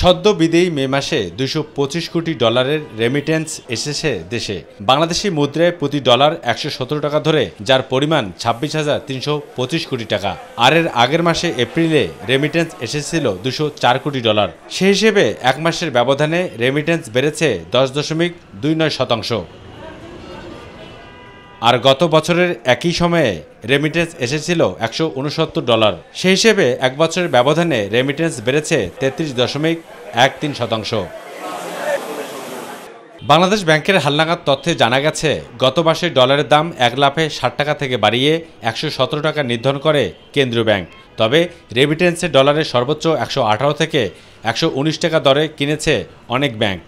সদ্য বিদেয়ী মে মাসে দুশো পঁচিশ কোটি ডলারের রেমিটেন্স এসেছে দেশে বাংলাদেশি মুদ্রায় প্রতি ডলার একশো সতেরো টাকা ধরে যার পরিমাণ ছাব্বিশ হাজার তিনশো পঁচিশ কোটি টাকা আর এর আগের মাসে এপ্রিলে রেমিটেন্স এসেছিল দুশো চার কোটি ডলার সে হিসেবে এক মাসের ব্যবধানে রেমিটেন্স বেড়েছে দশ দশমিক দুই নয় শতাংশ আর গত বছরের একই সময়ে রেমিটেন্স এসেছিল একশো উনসত্তর ডলার সেই হিসেবে এক বছরের ব্যবধানে রেমিটেন্স বেড়েছে তেত্রিশ দশমিক এক তিন শতাংশ বাংলাদেশ ব্যাংকের হালনাগাদ তথ্যে জানা গেছে গত মাসে ডলারের দাম এক লাফে ষাট টাকা থেকে বাড়িয়ে একশো সতেরো টাকা নির্ধারণ করে কেন্দ্রীয় ব্যাংক তবে রেমিটেন্সে ডলারের সর্বোচ্চ একশো আঠারো থেকে একশো উনিশ টাকা দরে কিনেছে অনেক ব্যাংক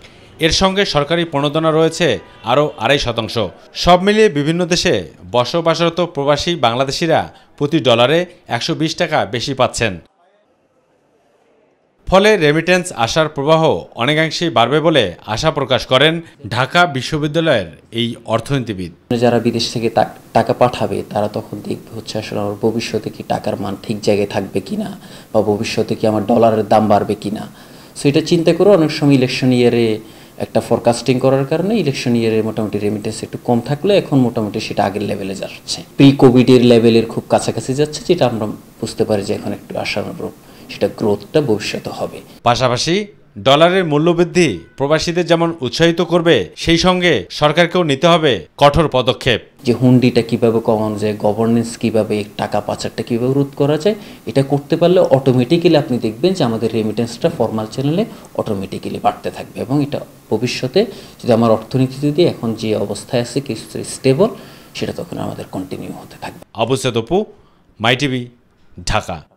এর সঙ্গে সরকারি প্রণোদনা রয়েছে আরও আড়াই শতাংশ সব মিলিয়ে বিভিন্ন দেশে বসবাসরত প্রবাসী বাংলাদেশিরা প্রতি ডলারে একশো টাকা বেশি পাচ্ছেন ফলে রেমিটেন্স আসার প্রবাহ অনেকাংশেই বাড়বে বলে আশা প্রকাশ করেন ঢাকা বিশ্ববিদ্যালয়ের এই অর্থনীতিবিদ মানে যারা বিদেশ থেকে টাকা পাঠাবে তারা তখন দেখবে হচ্ছে আসলে আমার ভবিষ্যতে কি টাকার মান ঠিক জায়গায় থাকবে কিনা বা ভবিষ্যতে কি আমার ডলারের দাম বাড়বে কিনা সো এটা চিন্তা করে অনেক সময় ইলেকশন ইয়ারে একটা ফরকাস্টিং করার কারণে ইলেকশন ইয়ারে মোটামুটি রেমিটেন্স একটু কম থাকলে এখন মোটামুটি সেটা আগের লেভেলে যাচ্ছে প্রি কোভিডের লেভেলের খুব কাছাকাছি যাচ্ছে যেটা আমরা বুঝতে পারি যে এখন একটু আশানুরূপ সেটা গ্রোথটা ভবিষ্যতে হবে পাশাপাশি ডলারের মূল্যবৃদ্ধি প্রবাসীদের যেমন উৎসাহিত করবে সেই সঙ্গে সরকারকেও নিতে হবে কঠোর পদক্ষেপ যে হুন্ডিটা কিভাবে কমানো যায় গভর্নেন্স কিভাবে টাকা পাচারটা কিভাবে রোধ করা যায় এটা করতে পারলে অটোমেটিক্যালি আপনি দেখবেন যে আমাদের রেমিটেন্সটা ফর্মাল চ্যানেলে অটোমেটিক্যালি বাড়তে থাকবে এবং এটা ভবিষ্যতে যদি আমার অর্থনীতি যদি এখন যে অবস্থায় আছে কিছু স্টেবল সেটা তখন আমাদের কন্টিনিউ হতে থাকবে অবশ্যই তপু মাই টিভি ঢাকা